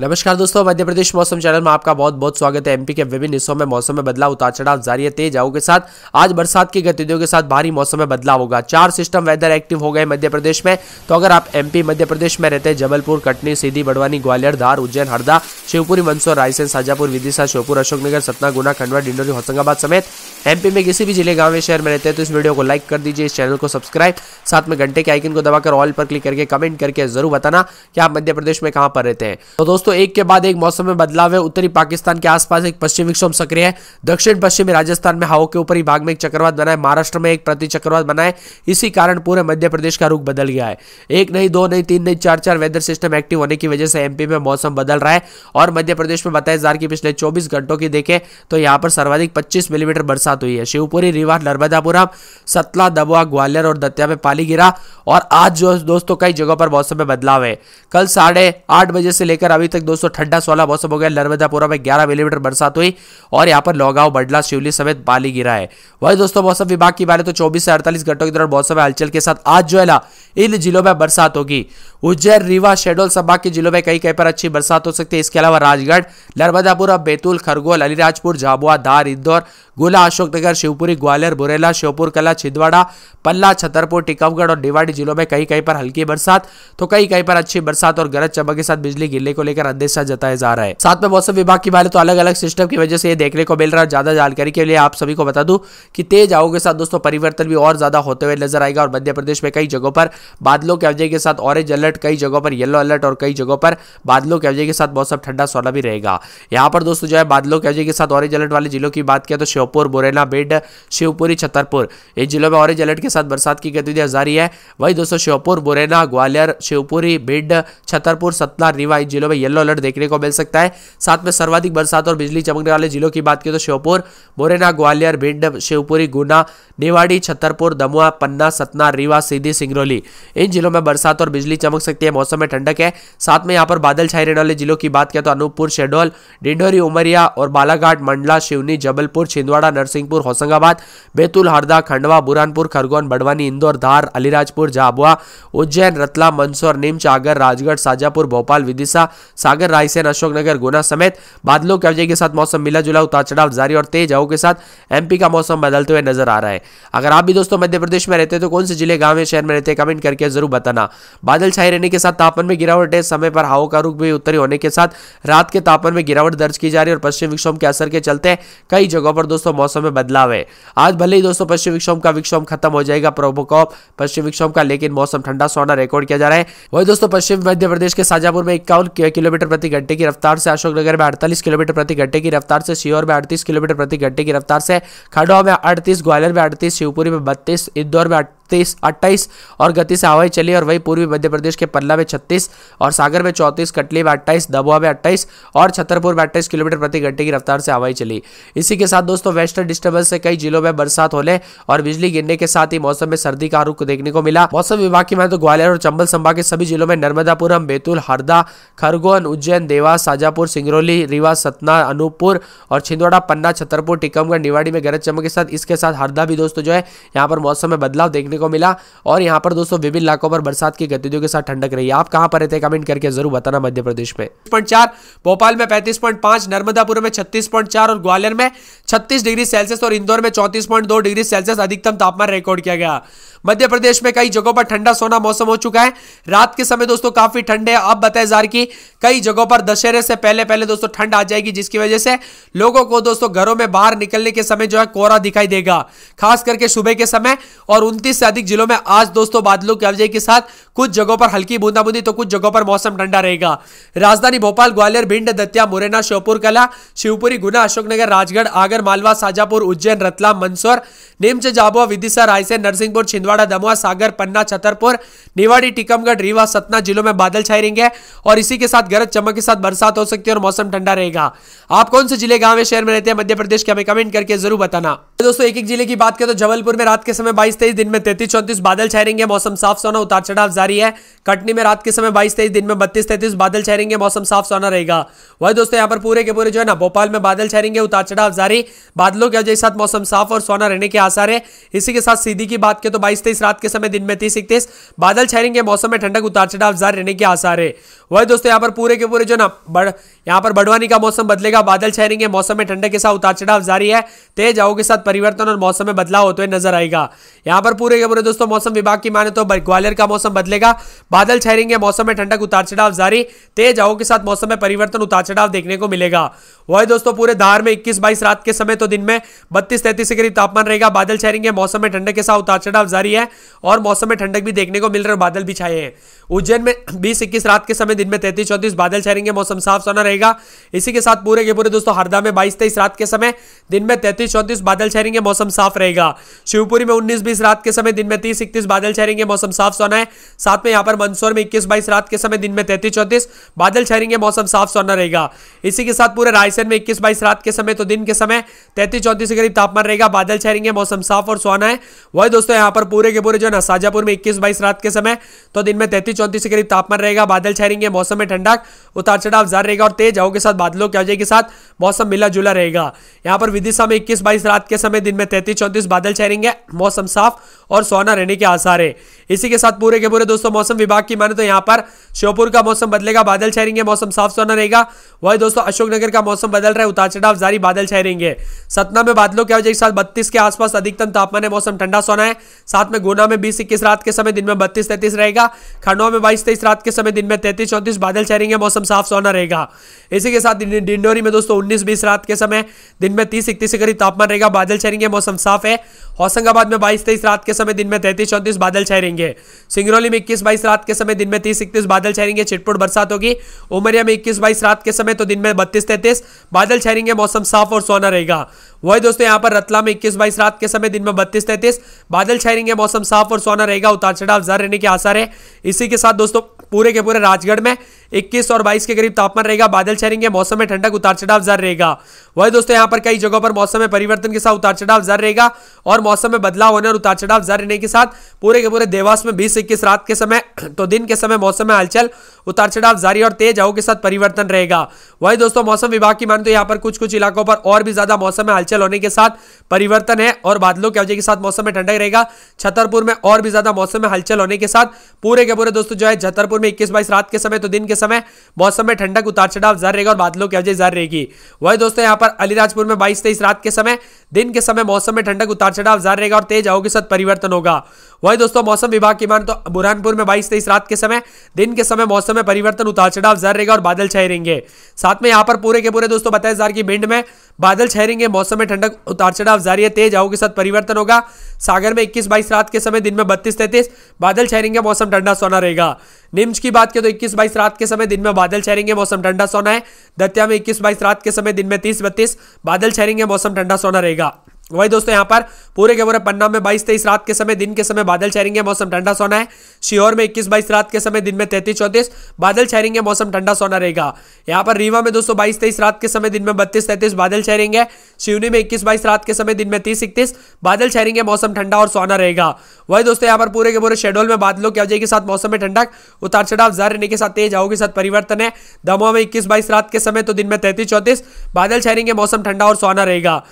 नमस्कार दोस्तों मध्य प्रदेश मौसम चैनल में आपका बहुत बहुत स्वागत है एमपी के विभिन्न हिस्सों में मौसम में बदलाव उतार चढ़ाव जारी है तेज हवा के साथ आज बरसात की गतिविधियों के साथ भारी मौसम में बदलाव होगा चार सिस्टम वेदर एक्टिव हो गए मध्य प्रदेश में तो अगर आप एमपी मध्य प्रदेश में रहते हैं जबलपुर कटनी सीधी बड़वानी ग्वालियर धार उज्जैन हरदा शिवपुरी मंदसौर रायसेन साजापुर विदिशा श्योपुर अशोकनगर सतना गुना खंडवा डिंडोरी होशंगाबाद समेत एमपी में किसी भी जिले गांव में शहर में रहते हैं तो इस वीडियो को लाइक कर दीजिए इस चैनल को सब्सक्राइब साथ में घंटे के आइकन को दबाकर ऑल पर क्लिक करके कमेंट करके जरूर बताना कि आप मध्य प्रदेश में कहाँ पर रहते हैं तो दोस्तों दोस्तों एक के बाद एक मौसम में बदलाव है उत्तरी पाकिस्तान के आसपास एक पश्चिम विक्षोभ सक्रिय है दक्षिण पश्चिमी राजस्थान में हवाओं के ऊपरी भाग में एक चक्रवात बना है महाराष्ट्र में एक प्रति चक्रवात बना है इसी कारण पूरे मध्य प्रदेश का रुख बदल गया है एक नहीं दो नहीं तीन नहीं चार चार वेदर सिस्टम एक्टिव होने की वजह से एमपी में मौसम बदल रहा है और मध्य प्रदेश में बताया जा रहा कि पिछले चौबीस घंटों की देखें तो यहाँ पर सर्वाधिक पच्चीस मिलीमीटर बरसात हुई है शिवपुरी रीवा नर्मदापुरम सतला दबुआ ग्वालियर और दतिया में पाली गिरा और आज जो दोस्तों कई जगहों पर मौसम में बदलाव है कल साढ़े आठ बजे से लेकर अभी तक तक दोस्तों ठंडा सोलह मौसम हो गया नर्मदापुरा में ग्यारह मिलीमीटर बरसात हुई और यहाँ पर लोगाव बडला शिवली समेत बाली गिरा है वही दोस्तों मौसम विभाग की बात तो चौबीस से अड़तालीस घंटों के दौरान मौसम हलचल के साथ आज जो है ना इन जिलों में बरसात होगी उज्जैन रीवा शेडोल संभाग के जिलों में कई कहीं पर अच्छी बरसात हो सकती है इसके अलावा राजगढ़ नर्मदापुर बैतूल खरगोल अलीराजपुर झाबुआ धार इंदौर गुला अशोकनगर शिवपुरी ग्वालियर बुरेला श्योपुर कला छिंदवाड़ा पल्ला छतरपुर टीकमगढ़ और निवाड़ी जिलों में कहीं कहीं पर हल्की बरसात तो कहीं कहीं पर अच्छी बरसात और गरज चमक के साथ बिजली गिरने को लेकर अंदेशा जताया जा रहा है साथ में मौसम विभाग की बात तो अलग अलग सिस्टम की वजह से यह देखने को मिल रहा है ज्यादा जानकारी के लिए आप सभी को बता दू की तेज आओ के साथ दोस्तों परिवर्तन भी और ज्यादा होते हुए नजर आएगा और मध्य प्रदेश में कई जगहों पर बादलों के अवजय के साथ ऑरेंज अलर्ट अलर्ट कई जगहों पर येलो अलर्ट और कई जगहों पर बादलों कब्जे के साथ मौसम ठंडा सोना भी रहेगा यहाँ पर दोस्तों जो है बादलों कब्जे के साथ ऑरेंज अलर्ट वाले जिलों की बात किया तो श्योपुर बुरेना बेड शिवपुरी छतरपुर इन जिलों में ऑरेंज अलर्ट के साथ बरसात की गतिविधियां जारी है वही दोस्तों श्योपुर बुरेना ग्वालियर शिवपुरी बेड छतरपुर सतना रीवा इन जिलों में येलो अलर्ट देखने को मिल सकता है साथ में सर्वाधिक बरसात और बिजली चमकने वाले जिलों की बात की तो श्योपुर मुरैना ग्वालियर भिंड शिवपुरी गुना निवाड़ी छतरपुर दमुआ पन्ना सतना रीवा सीधी सिंगरौली इन जिलों में बरसात और बिजली चमक हो सकती है मौसम में ठंडक है साथ में यहाँ पर बादल छाए रहने वाले जिलों की बात करें तो अनूपपुर शहडोल डिंडोरी उमरिया और बालाघाट मंडला शिवनी जबलपुर छिंदवाड़ा नरसिंहपुर होशंगाबाद बैतूल हरदा खंडवा बुरहानपुर खरगोन बड़वानी इंदौर धार अलीराजपुर झाबुआ उज्जैन रतला मंदसौर निम्च आगर राजगढ़ शाजापुर भोपाल विदिशा सागर रायसेन अशोकनगर गुना समेत बादलों कब्जे के साथ मौसम मिला जुला उतार चढ़ाव जारी और तेज हवा के साथ एमपी का मौसम बदलते हुए नजर आ रहा है अगर आप भी दोस्तों मध्य प्रदेश में रहते हैं तो कौन से जिले गांव में शहर में रहते हैं कमेंट करके जरूर बताना बादल छाए बनाए रहने के साथ तापमान में गिरावट है समय पर हवा का रुख भी उत्तरी होने के साथ रात के तापमान में गिरावट दर्ज की जा रही है और पश्चिम विक्षोम के असर के चलते कई जगहों पर दोस्तों मौसम में बदलाव है आज भले ही दोस्तों पश्चिम विक्षोम का विक्षोम खत्म हो जाएगा प्रभुकॉप पश्चिम विक्षोम का लेकिन मौसम ठंडा सोना रिकॉर्ड किया जा रहा है वही दोस्तों पश्चिम मध्य प्रदेश के शाजापुर में इक्यावन किलोमीटर प्रति घंटे की रफ्तार से अशोकनगर में अड़तालीस किलोमीटर प्रति घंटे की रफ्तार से शियोर में अड़तीस किलोमीटर प्रति घंटे की रफ्तार से खंडवा में अड़तीस ग्वालियर में अड़तीस शिवपुरी में बत्तीस इंदौर में तेईस अट्ठाईस और गति से हवाई चली और वही पूर्वी मध्य प्रदेश के पल्ला में छत्तीस और सागर में चौंतीस कटली में अट्ठाईस दबुआ में अट्ठाईस और छतरपुर में अट्ठाईस किलोमीटर प्रति घंटे की रफ्तार से हवाई चली इसी के साथ दोस्तों वेस्टर्न डिस्टर्बेंस से कई जिलों में बरसात होने और बिजली गिरने के साथ ही मौसम में सर्दी का रुख देखने को मिला मौसम विभाग की माने तो ग्वालियर और चंबल संभाग के सभी जिलों में नर्मदापुरम बैतूल हरदा खरगोन उज्जैन देवास साजापुर सिंगरौली रीवा सतना अनूपपुर और छिंदवाड़ा पन्ना छतरपुर टीकमगढ़ निवाड़ी में गरज चमक के साथ इसके साथ हरदा भी दोस्तों जो है यहाँ पर मौसम में बदलाव देखने देखने को मिला और यहाँ पर दोस्तों विभिन्न इलाकों पर बरसात की गतिविधियों के साथ ठंडक रही आप कहाँ पर रहते हैं कमेंट करके जरूर बताना मध्य प्रदेश में पॉइंट भोपाल में पैंतीस नर्मदापुर में छत्तीस और ग्वालियर में छत्तीस डिग्री सेल्सियस और इंदौर में चौंतीस डिग्री सेल्सियस अधिकतम तापमान रिकॉर्ड किया गया मध्य प्रदेश में कई जगहों पर ठंडा सोना मौसम हो चुका है रात के समय दोस्तों काफी ठंड है अब बताए जार की कई जगहों पर दशहरे से पहले पहले दोस्तों ठंड आ जाएगी जिसकी वजह से लोगों को दोस्तों घरों में बाहर निकलने के समय जो है कोहरा दिखाई देगा खास करके सुबह के समय और 29 से अधिक जिलों में आज दोस्तों बादलों की आवाजाही के साथ कुछ जगहों पर हल्की बूंदाबूंदी तो कुछ जगहों पर मौसम ठंडा रहेगा राजधानी भोपाल ग्वालियर भिंड दतिया मुरैना श्योपुर कला शिवपुरी गुना अशोकनगर राजगढ़ आगर मालवा साजापुर उज्जैन रतलाम मंदसौर निम्च जाबुआ विदिशा रायसेन नरसिंहपुर छिंदवाड़ा दमुआ सागर पन्ना छतरपुर निवाड़ी टीकमगढ़ रीवा सतना जिलों में बादल छाए रहेंगे और इसी के साथ गरज चमक के साथ बरसात हो सकती है और मौसम ठंडा रहेगा आप कौन से जिले गांव शहर में रहते हैं मध्य प्रदेश के हमें कमेंट करके जरूर बताना तो दोस्तों एक एक जिले की बात करें तो जबलपुर में रात के समय 22 तेईस दिन में 33 चौंतीस बादल छायरेंगे मौसम साफ सोना उतार चढ़ाव जारी है कटनी में रात के समय 22 तेईस दिन में 32 तैतीस बादल छायरेंगे मौसम साफ सोना रहेगा वही दोस्तों यहां पर पूरे के पूरे जो है ना भोपाल में बादल छायरेंगे उतार चढ़ाव जारी बादलों की वजह साथ मौसम साफ और सोना रहने के आसार है इसी के साथ सीधी की बात करें तो बाईस तेईस रात के समय दिन में तीस इकतीस बादल छायरेंगे मौसम में ठंडक उतार चढ़ाव जारी रहने के आसार है वही दोस्तों यहाँ पर पूरे के पूरे जो ना बड़ यहाँ पर बड़वानी का मौसम बदलेगा बादल छायरेंगे मौसम में ठंडक के साथ उतार चढ़ाव जारी है तेज आओ के साथ परिवर्तन और मौसम में बदलाव होते हुए नजर आएगा यहाँ पर पूरे के पूरे दोस्तों मौसम विभाग की माने तो ग्वालियर का मौसम बदलेगा बादल छहरेंगे मौसम में ठंडक उतार चढ़ाव जारी तेज हवाओं के साथ मौसम में परिवर्तन उतार चढ़ाव देखने को मिलेगा वही दोस्तों पूरे धार में इक्कीस बाईस रात के समय तो दिन में बत्तीस तैतीस डिग्री तापमान रहेगा बादल छहरेंगे मौसम में ठंडक के साथ उतार चढ़ाव जारी है और मौसम में ठंडक भी देखने को मिल रहा है बादल भी छाए हैं उज्जैन में बीस इक्कीस रात के समय दिन में तैतीस चौतीस बादल छहरेंगे मौसम साफ सोना रहेगा इसी के साथ पूरे के पूरे दोस्तों हरदा में बाईस तेईस रात के समय दिन में तैतीस चौतीस बादल छहरेंगे रहेंगे मौसम साफ रहेगा शिवपुरी में 19 बीस रात के समय दिन में 30 इकतीस बादल छहरेंगे मौसम साफ सोना है साथ में यहाँ पर मंदसौर में 21 बाईस रात के समय दिन में 33 चौंतीस बादल छहरेंगे मौसम साफ सोना रहेगा इसी के साथ पूरे रायसेन में इक्कीस बाईस रात के समय तो दिन के समय तैतीस चौंतीस के करीब तापमान रहेगा बादल छहरेंगे मौसम साफ और सोना है वही दोस्तों यहाँ पर पूरे के पूरे जो है ना शाजापुर में इक्कीस बाईस रात के समय तो दिन में तैतीस चौतीस के करीब तापमान रहेगा बादल छहरेंगे मौसम में ठंडक उतार चढ़ाव जार रहेगा और तेज हवा के साथ बादलों के अजय के साथ मौसम मिला जुला रहेगा यहाँ पर विदिशा में इक्कीस बाईस रात के समय समय दिन में तैतीस चौंतीस बादल छहरेंगे मौसम साफ और सोना रहने के आसार है इसी के साथ पूरे के पूरे दोस्तों मौसम विभाग की माने तो यहाँ पर श्योपुर का मौसम बदलेगा बादल छहरेंगे मौसम साफ सोना रहेगा वही दोस्तों अशोकनगर का मौसम बदल रहा है उतार चढ़ाव जारी बादल छहरेंगे सतना में बादलों के वजह के साथ बत्तीस के आसपास अधिकतम तापमान है मौसम ठंडा सोना है साथ में गुना में बीस इक्कीस रात के समय दिन में बत्तीस तैतीस रहेगा खंडवा में बाईस तेईस रात के समय दिन में तैतीस चौंतीस बादल छहरेंगे मौसम साफ सोना रहेगा इसी के साथ डिंडोरी में दोस्तों उन्नीस बीस रात के समय दिन में तीस इकतीस के करीब तापमान रहेगा बादल बादल छाएंगे मौसम साफ है होशंगाबाद में 22 तेईस रात के समय दिन में तैतीस चौंतीस बादल छाए रहेंगे सिंगरौली में इक्कीस बाईस रात के समय दिन में तीस इकतीस बादल छाए रहेंगे छिटपुट बरसात होगी उमरिया में इक्कीस बाईस रात के समय तो दिन में बत्तीस तैतीस बादल छाए रहेंगे मौसम साफ और सोना रहेगा वही दोस्तों यहाँ पर रतला में इक्कीस बाईस रात के समय दिन में बत्तीस तैतीस बादल छाए रहेंगे मौसम साफ और सोना रहेगा उतार चढ़ाव जारी रहने के आसार है इसी के साथ दोस्तों पूरे के पूरे राजगढ़ में 21 और 22 के करीब तापमान रहेगा बादल छहरेंगे मौसम में ठंडक उतार चढ़ाव जर रहेगा वही दोस्तों यहां पर कई जगहों पर मौसम में परिवर्तन के साथ उतार चढ़ाव जर रहेगा और मौसम में बदलाव होने और उतार चढ़ाव जर रहने के साथ पूरे के पूरे देवास में बीस इक्कीस रात के समय तो दिन के समय मौसम में हलचल उतार चढ़ाव जारी और तेज हवा के साथ परिवर्तन रहेगा वही दोस्तों मौसम विभाग की मान तो यहाँ पर कुछ कुछ इलाकों पर और भी ज्यादा मौसम में हलचल होने के साथ परिवर्तन है और बादलों की वजह के साथ मौसम में ठंडक रहेगा छतरपुर में और भी ज्यादा मौसम में हलचल होने के साथ पूरे के पूरे दोस्तों जो है छतरपुर जयपुर में इक्कीस बाईस रात के समय तो दिन के समय मौसम में ठंडक उतार चढ़ाव जर रहेगा और बादलों की वजह जर रहेगी वही दोस्तों यहाँ पर अलीराजपुर में बाईस तेईस रात के समय दिन के समय मौसम में ठंडक उतार चढ़ाव जर रहेगा और तेज हवा के साथ परिवर्तन होगा वही दोस्तों मौसम विभाग की मान तो बुरहानपुर में बाईस तेईस रात के समय दिन के समय मौसम में परिवर्तन उतार चढ़ाव जर रहेगा और बादल छह रहेंगे साथ में यहाँ पर पूरे के पूरे दोस्तों बताए जा की भिंड में बादल छह रहेंगे मौसम में ठंडक उतार चढ़ाव जारी है तेज हवा के साथ परिवर्तन होगा सागर में इक्कीस बाईस रात के समय दिन में बत्तीस तैतीस बादल छह रहेंगे मौसम ठंडा सोना रहेगा निम्स की बात करें तो इक्कीस बाईस रात के समय दिन में बादल छह रहेंगे मौसम ठंडा सोना है दतिया में इक्कीस बाईस रात के समय दिन में तीस बत्तीस बादल छह रहेंगे मौसम ठंडा सोना रहेगा वही दोस्तों यहाँ पर पूरे के पूरे पन्ना में 22 तेईस रात के समय दिन के समय बादल छहरेंगे मौसम ठंडा सोना है शिहोर में 21 बाईस रात के समय दिन में 33 चौंतीस बादल छहरेंगे मौसम ठंडा सोना रहेगा यहाँ पर रीवा में दोस्तों 22 तेईस रात के समय दिन में 32 तैतीस बादल छहरेंगे शिवनी में इक्कीस बाईस रात के समय दिन में तीस इकतीस बादल छहरेंगे मौसम ठंडा और सोना रहेगा वही दोस्तों यहाँ पर पूरे के पूरे शेड्यूल में बादलों की अवजय के साथ मौसम में ठंडक उतार चढ़ाव जहर रहने के साथ तेज आओ के साथ परिवर्तन है दमोह में इक्कीस बाईस रात के समय तो दिन में तैतीस चौंतीस बादल छहरेंगे मौसम ठंडा और सोना रहेगा